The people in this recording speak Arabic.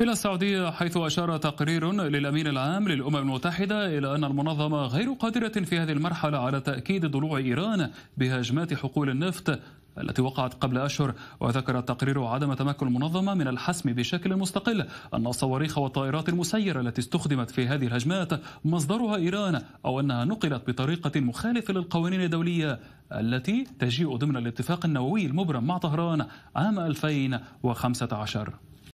إلى السعودية حيث أشار تقرير للأمين العام للأمم المتحدة إلى أن المنظمة غير قادرة في هذه المرحلة على تأكيد ضلوع إيران بهجمات حقول النفط التي وقعت قبل أشهر وذكر التقرير عدم تمكن المنظمة من الحسم بشكل مستقل أن الصواريخ والطائرات المسيرة التي استخدمت في هذه الهجمات مصدرها إيران أو أنها نقلت بطريقة مخالفة للقوانين الدولية التي تجيء ضمن الاتفاق النووي المبرم مع طهران عام 2015